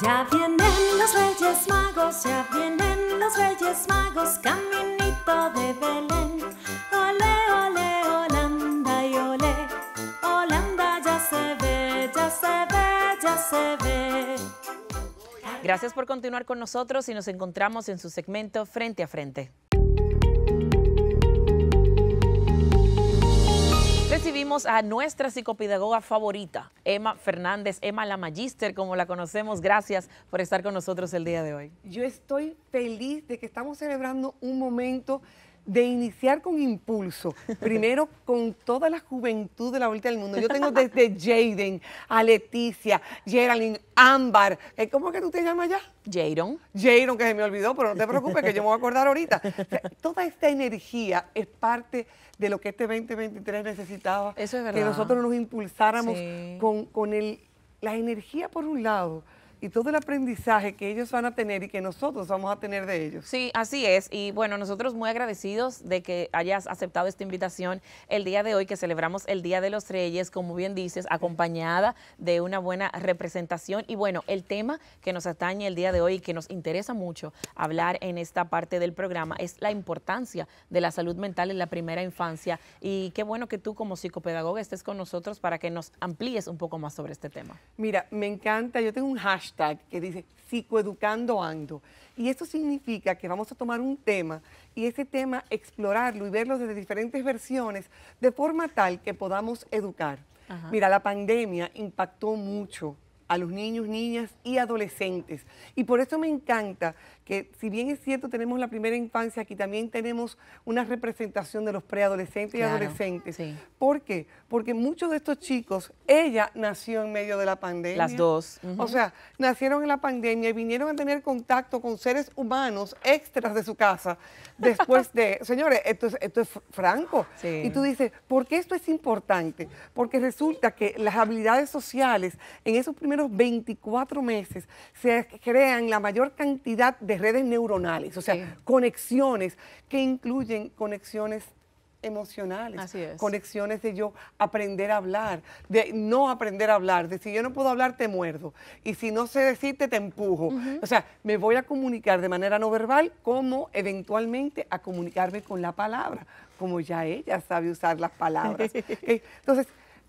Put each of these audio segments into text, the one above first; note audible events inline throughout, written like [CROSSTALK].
Ya vienen los reyes magos, ya vienen los reyes magos, caminito de Belén. Ole, ole, Holanda y ole, Holanda ya se ve, ya se ve, ya se ve. Gracias por continuar con nosotros y nos encontramos en su segmento Frente a Frente. recibimos a nuestra psicopedagoga favorita, Emma Fernández, Emma la Magister, como la conocemos. Gracias por estar con nosotros el día de hoy. Yo estoy feliz de que estamos celebrando un momento de iniciar con impulso, primero con toda la juventud de la vuelta del mundo. Yo tengo desde [LAUGHS] Jaden a Leticia, Geraldine, Ámbar, eh, ¿cómo es que tú te llamas ya? Jaron. Jaron, que se me olvidó, pero no te preocupes, que yo me voy a acordar ahorita. [LAUGHS] toda esta energía es parte de lo que este 2023 necesitaba. Eso es Que nosotros nos impulsáramos con, con el, la energía por un lado, y todo el aprendizaje que ellos van a tener y que nosotros vamos a tener de ellos. Sí, así es. Y bueno, nosotros muy agradecidos de que hayas aceptado esta invitación el día de hoy, que celebramos el Día de los Reyes, como bien dices, acompañada de una buena representación. Y bueno, el tema que nos atañe el día de hoy y que nos interesa mucho hablar en esta parte del programa es la importancia de la salud mental en la primera infancia. Y qué bueno que tú como psicopedagoga estés con nosotros para que nos amplíes un poco más sobre este tema. Mira, me encanta, yo tengo un hashtag que dice psicoeducando ando. Y eso significa que vamos a tomar un tema y ese tema explorarlo y verlo desde diferentes versiones de forma tal que podamos educar. Mira, la pandemia impactó mucho a los niños, niñas y adolescentes. Y por eso me encanta que si bien es cierto tenemos la primera infancia, aquí también tenemos una representación de los preadolescentes y adolescentes. ¿Por qué? Porque muchos de estos chicos, ella nació en medio de la pandemia. Las dos. O sea, nacieron en la pandemia y vinieron a tener contacto con seres humanos extras de su casa después [LAUGHS] de... señores, esto es, esto es franco. Y tú dices, ¿por qué esto es importante? Porque resulta que las habilidades sociales en esos primeros 24 meses se crean la mayor cantidad de redes neuronales, o sea, conexiones que incluyen conexiones emocionales, conexiones de yo aprender a hablar, de no aprender a hablar, de si yo no puedo hablar te muerdo y si no sé decirte te empujo. O sea, me voy a comunicar de manera no verbal como eventualmente a comunicarme con la palabra, como ya ella sabe usar las palabras. [LAUGHS] Entonces,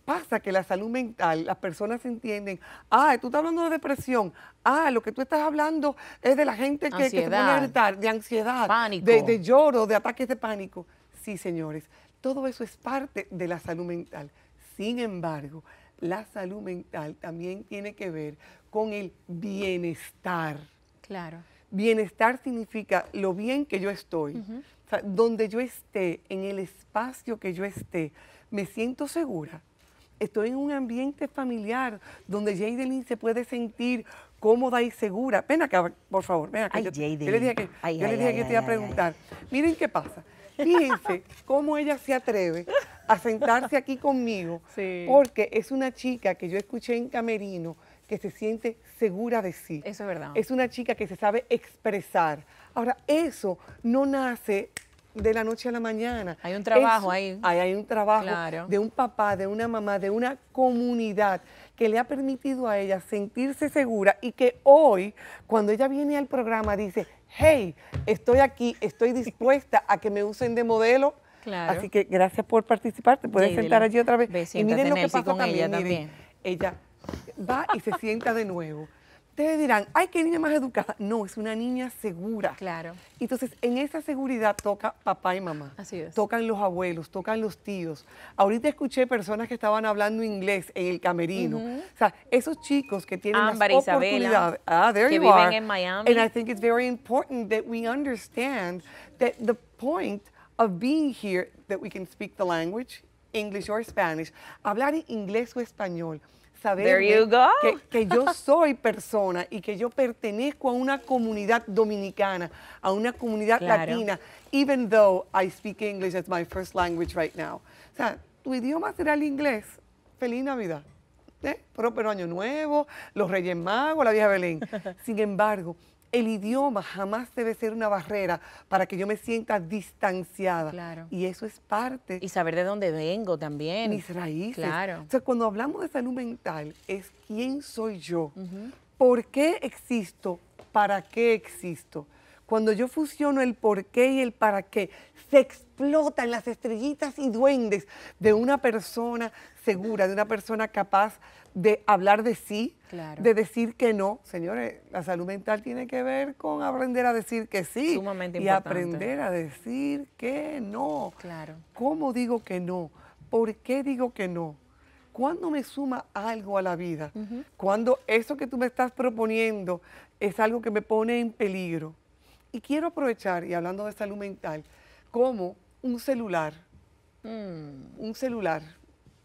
pasa que la salud mental, las personas entienden, ah, tú estás hablando de depresión, ah, lo que tú estás hablando es de la gente que, que se pone a gritar, de ansiedad, De, lloro, de ataques de pánico. Sí, señores, todo eso es parte de la salud mental. Sin embargo, la salud mental también tiene que ver con el bienestar. Claro. Bienestar significa lo bien que yo estoy. donde yo esté, en el espacio que yo esté, me siento segura, estoy en un ambiente familiar donde Jadeline se puede sentir cómoda y segura. Ven acá, por favor, ven acá. Ay, yo, yo le dije que, te iba a preguntar. Miren qué pasa. Fíjense [LAUGHS] cómo ella se atreve a sentarse aquí conmigo, porque es una chica que yo escuché en Camerino que se siente segura de sí. Eso es verdad. Es una chica que se sabe expresar. Ahora, eso no nace de la noche a la mañana. Hay un trabajo ahí. Hay, un trabajo de un papá, de una mamá, de una comunidad que le ha permitido a ella sentirse segura y que hoy, cuando ella viene al programa, dice, hey, estoy aquí, estoy dispuesta a que me usen de modelo. Así que gracias por participar, te puedes sentar allí otra vez. y miren lo que pasa también, ella ella va y se sienta de nuevo. Ustedes dirán, ay, qué niña más educada. No, es una niña segura. Claro. Entonces, en esa seguridad toca papá y mamá. Así es. Tocan los abuelos, tocan los tíos. Ahorita escuché personas que estaban hablando inglés en el camerino. O sea, esos chicos que tienen las oportunidades. Ah, there que viven en Miami. And I think it's very important that we understand that the point of being here, that we can speak the language, English or Spanish, hablar inglés o español saber que, que, yo soy persona y que yo pertenezco a una comunidad dominicana, a una comunidad latina, even though I speak English as my first language right now. O sea, tu idioma será el inglés. Feliz Navidad. ¿eh? Año Nuevo, los Reyes Magos, la Vieja Belén. [LAUGHS] Sin embargo, el idioma jamás debe ser una barrera para que yo me sienta distanciada. Y eso es parte. Y saber de dónde vengo también. Mis raíces. Claro. O sea, cuando hablamos de salud mental, es quién soy yo, por qué existo, para qué existo. Cuando yo fusiono el por qué y el para qué, se explotan las estrellitas y duendes de una persona segura, de una persona capaz de hablar de sí, de decir que no. Señores, la salud mental tiene que ver con aprender a decir que sí y aprender a decir que no. Claro. ¿Cómo digo que no? ¿Por qué digo que no? ¿Cuándo me suma algo a la vida? Cuando eso que tú me estás proponiendo es algo que me pone en peligro. Y quiero aprovechar, y hablando de salud mental, como un celular, mm. un celular,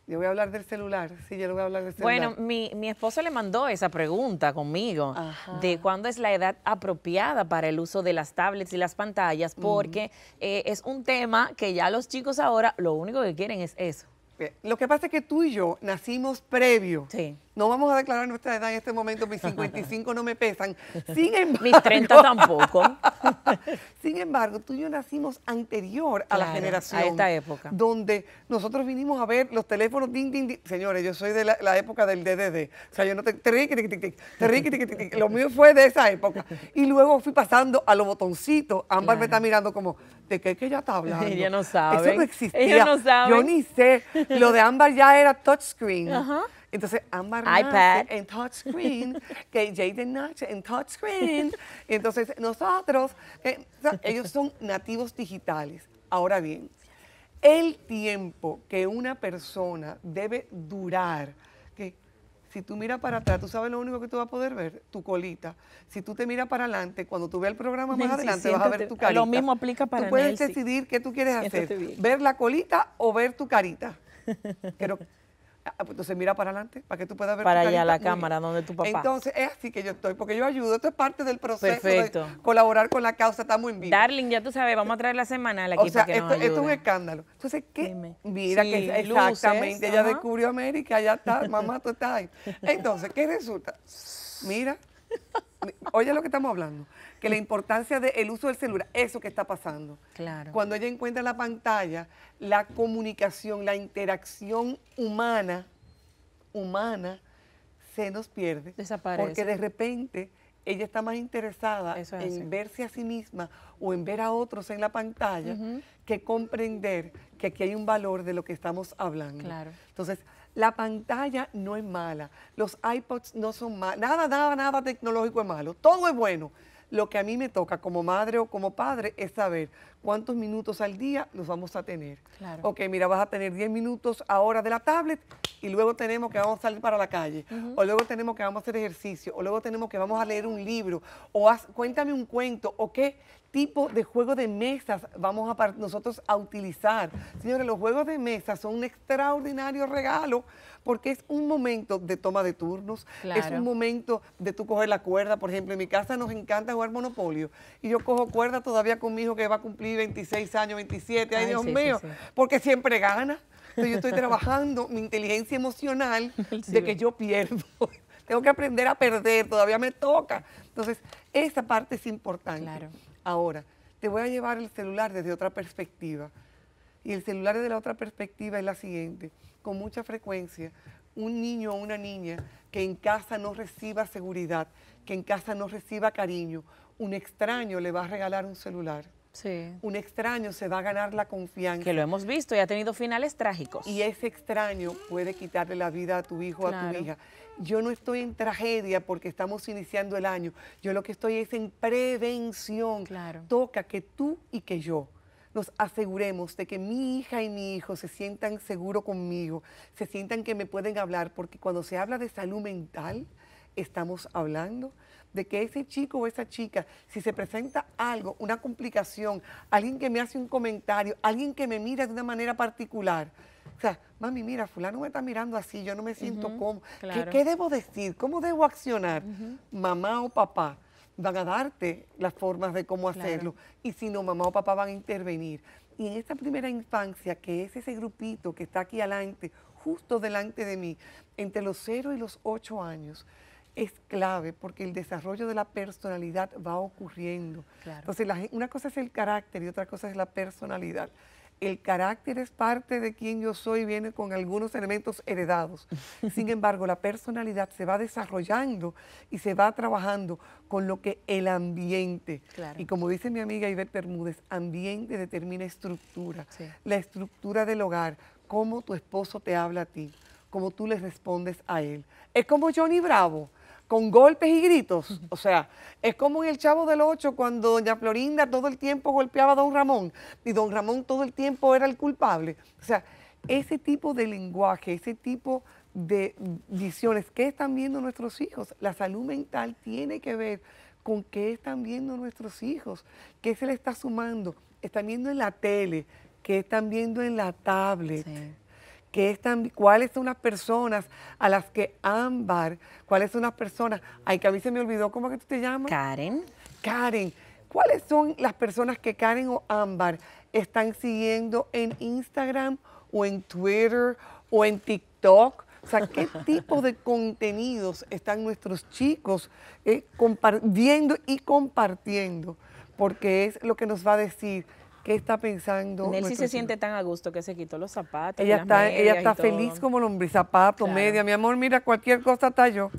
yo voy a hablar del celular, sí, yo voy a hablar del celular. Bueno, mi, mi esposo le mandó esa pregunta conmigo de cuándo es la edad apropiada para el uso de las tablets y las pantallas, porque eh, es un tema que ya los chicos ahora lo único que quieren es eso. Lo que pasa es que tú y yo nacimos previo sí. No vamos a declarar nuestra edad en este momento, mis 55 no me pesan. Sin mis 30 tampoco. [LAUGHS] sin embargo, tú y yo nacimos anterior a la generación. A esta época. Donde nosotros vinimos a ver los teléfonos ding, ding, ding. Señores, yo soy de la, época del DDD. O sea, yo no te... Lo mío fue de esa época. Y luego fui pasando a los botoncitos. Ámbar me está mirando como, ¿de qué es que ella está hablando? Ella no sabe. Eso no existía. Ella no sabe. Yo ni sé. Lo de Ámbar ya era touchscreen. Ajá. Entonces, Amber iPad. en touchscreen, [LAUGHS] que Jaden en touchscreen. Entonces, nosotros, eh, ellos son nativos digitales. Ahora bien, el tiempo que una persona debe durar, que si tú miras para atrás, tú sabes lo único que tú vas a poder ver, tu colita. Si tú te miras para adelante, cuando tú veas el programa más adelante, vas a ver tu carita. Lo mismo aplica para Tú puedes decidir qué tú quieres hacer, ver la colita o ver tu carita. [LAUGHS] Pero Ah, pues entonces mira para adelante, para que tú puedas ver. Para allá la cámara, donde tu papá. Entonces es así que yo estoy, porque yo ayudo. Esto es parte del proceso Perfecto. colaborar con la causa, estamos en bien Darling, ya tú sabes, vamos a traer la semana aquí o sea, que esto, esto es un escándalo. Entonces, ¿qué? Mira que exactamente, ella descubrió América, allá está, mamá, tú estás ahí. [LAUGHS] Entonces, ¿qué resulta? Mira, Oye lo que estamos hablando, que la importancia del uso del celular, eso que está pasando. Claro. Cuando ella encuentra la pantalla, la comunicación, la interacción humana, humana, se nos pierde. Desaparece. Porque de repente ella está más interesada en verse a sí misma o en ver a otros en la pantalla que comprender que aquí hay un valor de lo que estamos hablando. Entonces, la pantalla no es mala, los iPods no son malos, nada, nada, nada tecnológico es malo, todo es bueno. Lo que a mí me toca como madre o como padre es saber cuántos minutos al día los vamos a tener. Claro. Ok, mira, vas a tener 10 minutos ahora de la tablet y luego tenemos que vamos a salir para la calle, o luego tenemos que vamos a hacer ejercicio, o luego tenemos que vamos a leer un libro, o cuéntame un cuento, o qué tipo de juego de mesas vamos a nosotros a utilizar. Señores, los juegos de mesa son un extraordinario regalo porque es un momento de toma de turnos, es un momento de tú coger la cuerda, por ejemplo, en mi casa nos encanta jugar monopolio y yo cojo cuerda todavía con mi hijo que va a cumplir 26 años, 27, ay, Dios mío, porque siempre gana. Entonces yo estoy trabajando mi inteligencia emocional [LAUGHS] de que yo pierdo. [LAUGHS] Tengo que aprender a perder, todavía me toca. Entonces, esa parte es importante. Ahora, te voy a llevar el celular desde otra perspectiva. Y el celular desde la otra perspectiva es la siguiente. Con mucha frecuencia, un niño o una niña que en casa no reciba seguridad, que en casa no reciba cariño, un extraño le va a regalar un celular. Un extraño se va a ganar la confianza. Que lo hemos visto y ha tenido finales trágicos. Y ese extraño puede quitarle la vida a tu hijo o a tu hija. Yo no estoy en tragedia porque estamos iniciando el año. Yo lo que estoy es en prevención. Claro. Toca que tú y que yo nos aseguremos de que mi hija y mi hijo se sientan seguros conmigo, se sientan que me pueden hablar, porque cuando se habla de salud mental, estamos hablando de que ese chico o esa chica, si se presenta algo, una complicación, alguien que me hace un comentario, alguien que me mira de una manera particular, o sea, mami, mira, fulano me está mirando así, yo no me siento como cómodo. ¿Qué, debo decir? ¿Cómo debo accionar? Mamá o papá van a darte las formas de cómo hacerlo y si no, mamá o papá van a intervenir. Y en esta primera infancia, que es ese grupito que está aquí adelante, justo delante de mí, entre los 0 y los 8 años, es clave porque el desarrollo de la personalidad va ocurriendo. Entonces, una cosa es el carácter y otra cosa es la personalidad. El carácter es parte de quien yo soy, viene con algunos elementos heredados. [LAUGHS] Sin embargo, la personalidad se va desarrollando y se va trabajando con lo que el ambiente. Y como dice mi amiga Ivette Bermúdez, ambiente determina estructura. La estructura del hogar, cómo tu esposo te habla a ti, cómo tú le respondes a él. Es como Johnny Bravo con golpes y gritos. O sea, es como en El Chavo del Ocho, cuando doña Florinda todo el tiempo golpeaba a don Ramón y don Ramón todo el tiempo era el culpable. O sea, ese tipo de lenguaje, ese tipo de visiones, ¿qué están viendo nuestros hijos? La salud mental tiene que ver con qué están viendo nuestros hijos, qué se le está sumando, están viendo en la tele, qué están viendo en la tablet, cuáles son las personas a las que Ámbar, cuáles son las personas, ay, que a mí se me olvidó, ¿cómo que tú te llamas? Karen. Karen, ¿cuáles son las personas que Karen o Ámbar están siguiendo en Instagram o en Twitter o en TikTok? O sea, ¿qué [LAUGHS] tipo de contenidos están nuestros chicos eh, viendo y compartiendo? Porque es lo que nos va a decir qué está pensando. Nelcy se siente tan a gusto que se quitó los zapatos. Ella está, ella está feliz como lombriz, zapato, media. Mi amor, mira, cualquier cosa está yo.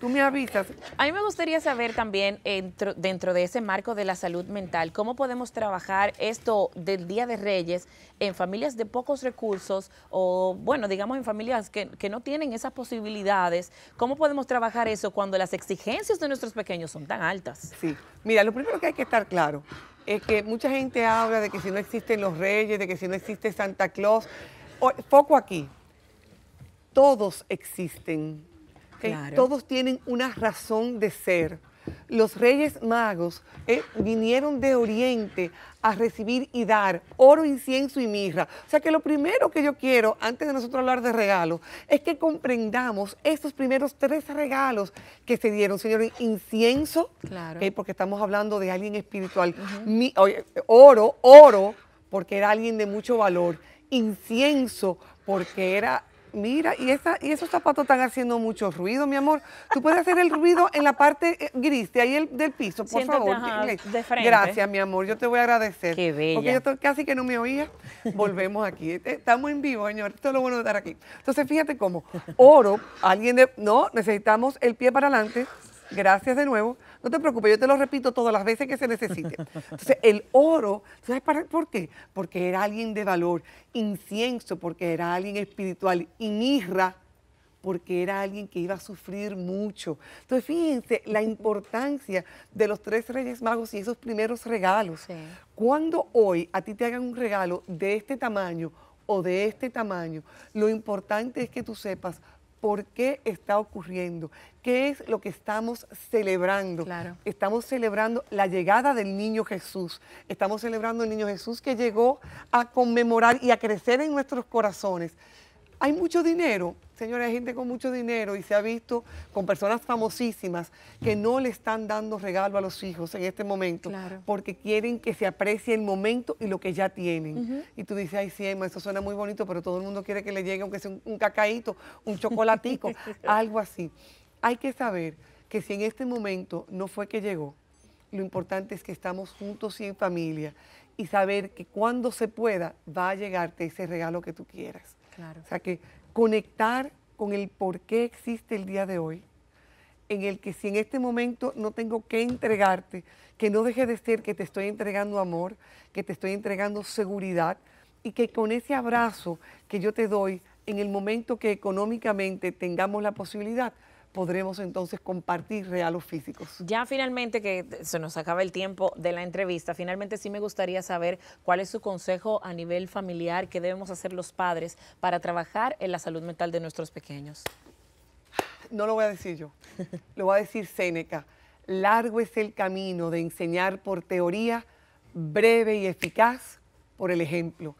Tú me avisas. [LAUGHS] a mí me gustaría saber también, dentro, dentro, de ese marco de la salud mental, cómo podemos trabajar esto del Día de Reyes en familias de pocos recursos o, bueno, digamos en familias que, que no tienen esas posibilidades. ¿Cómo podemos trabajar eso cuando las exigencias de nuestros pequeños son tan altas? Sí. Mira, lo primero que hay que estar claro es que mucha gente habla de que si no existen los reyes, de que si no existe Santa Claus, foco aquí, todos existen, todos tienen una razón de ser los reyes magos eh, vinieron de Oriente a recibir y dar oro, incienso y mirra. O sea que lo primero que yo quiero, antes de nosotros hablar de regalos, es que comprendamos estos primeros tres regalos que se dieron, Señor, Incienso, eh, porque estamos hablando de alguien espiritual. oro, oro, porque era alguien de mucho valor. Incienso, porque era Mira, y, esa, y esos zapatos están haciendo mucho ruido, mi amor. Tú puedes hacer el ruido en la parte eh, gris de ahí del piso, por favor. Gracias, mi amor. Yo te voy a agradecer. Qué bella. Porque yo casi que no me oía. Volvemos aquí. Eh, estamos en vivo, señor. Esto es lo bueno de estar aquí. Entonces, fíjate cómo. Oro, alguien de. No, necesitamos el pie para adelante. Gracias de nuevo. No te preocupes, yo te lo repito todas las veces que se necesite. Entonces, el oro, ¿sabes por qué? Porque era alguien de valor. Incienso, porque era alguien espiritual. Y porque era alguien que iba a sufrir mucho. Entonces, fíjense la importancia de los tres Reyes Magos y esos primeros regalos. Cuando hoy a ti te hagan un regalo de este tamaño o de este tamaño, lo importante es que tú sepas por qué está ocurriendo, qué es lo que estamos celebrando. Estamos celebrando la llegada del niño Jesús, estamos celebrando el niño Jesús que llegó a conmemorar y a crecer en nuestros corazones. Hay mucho dinero, señores, hay gente con mucho dinero y se ha visto con personas famosísimas que no le están dando regalo a los hijos en este momento porque quieren que se aprecie el momento y lo que ya tienen. Y tú dices, ay, sí, Emma, eso suena muy bonito, pero todo el mundo quiere que le llegue, aunque sea un, un cacaíto, un chocolatico, [LAUGHS] algo así. Hay que saber que si en este momento no fue que llegó, lo importante es que estamos juntos y en familia y saber que cuando se pueda va a llegarte ese regalo que tú quieras. O sea que conectar con el por qué existe el día de hoy, en el que si en este momento no tengo que entregarte, que no deje de ser que te estoy entregando amor, que te estoy entregando seguridad y que con ese abrazo que yo te doy, en el momento que económicamente tengamos la posibilidad, podremos entonces compartir regalos físicos. Ya finalmente, que se nos acaba el tiempo de la entrevista, finalmente sí me gustaría saber cuál es su consejo a nivel familiar que debemos hacer los padres para trabajar en la salud mental de nuestros pequeños. No lo voy a decir yo, lo va a decir Séneca. Largo es el camino de enseñar por teoría, breve y eficaz por el ejemplo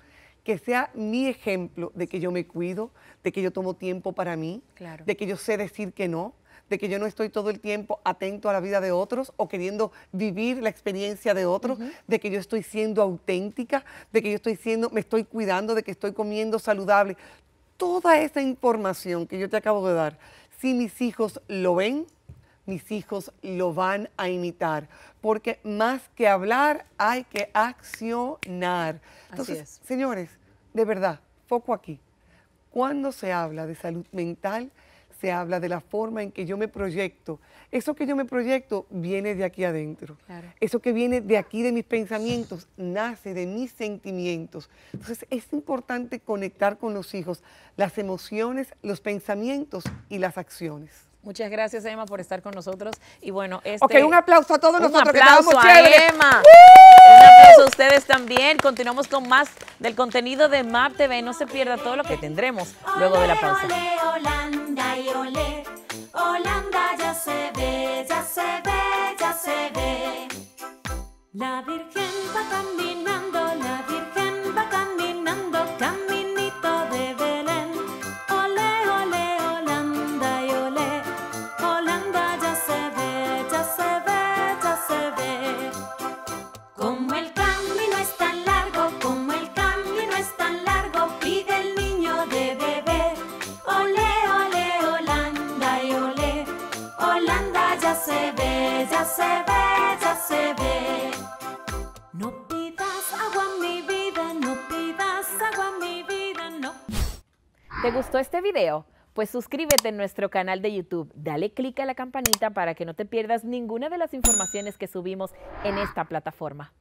que sea mi ejemplo de que yo me cuido, de que yo tomo tiempo para mí, de que yo sé decir que no, de que yo no estoy todo el tiempo atento a la vida de otros o queriendo vivir la experiencia de otros, de que yo estoy siendo auténtica, de que yo estoy siendo, me estoy cuidando, de que estoy comiendo saludable. Toda esa información que yo te acabo de dar, si mis hijos lo ven, mis hijos lo van a imitar, porque más que hablar hay que accionar. Entonces, señores, de verdad, foco aquí. Cuando se habla de salud mental, se habla de la forma en que yo me proyecto. Eso que yo me proyecto viene de aquí adentro. Eso que viene de aquí, de mis pensamientos, nace de mis sentimientos. Entonces es importante conectar con los hijos las emociones, los pensamientos y las acciones. Muchas gracias, Emma, por estar con nosotros. Y bueno, este... Ok, un aplauso a todos nosotros que estábamos Emma. ¡Uh! Un aplauso a ustedes también. Continuamos con más del contenido de MAP TV. No se pierda todo lo que tendremos luego de la pausa. Olé, Holanda y olé. Holanda ya se ve, ya se ve, ya se ve. La Virgen va caminando, la Virgen ¿Te gustó este video? Pues suscríbete en nuestro canal de YouTube, dale click a la campanita para que no te pierdas ninguna de las informaciones que subimos en esta plataforma.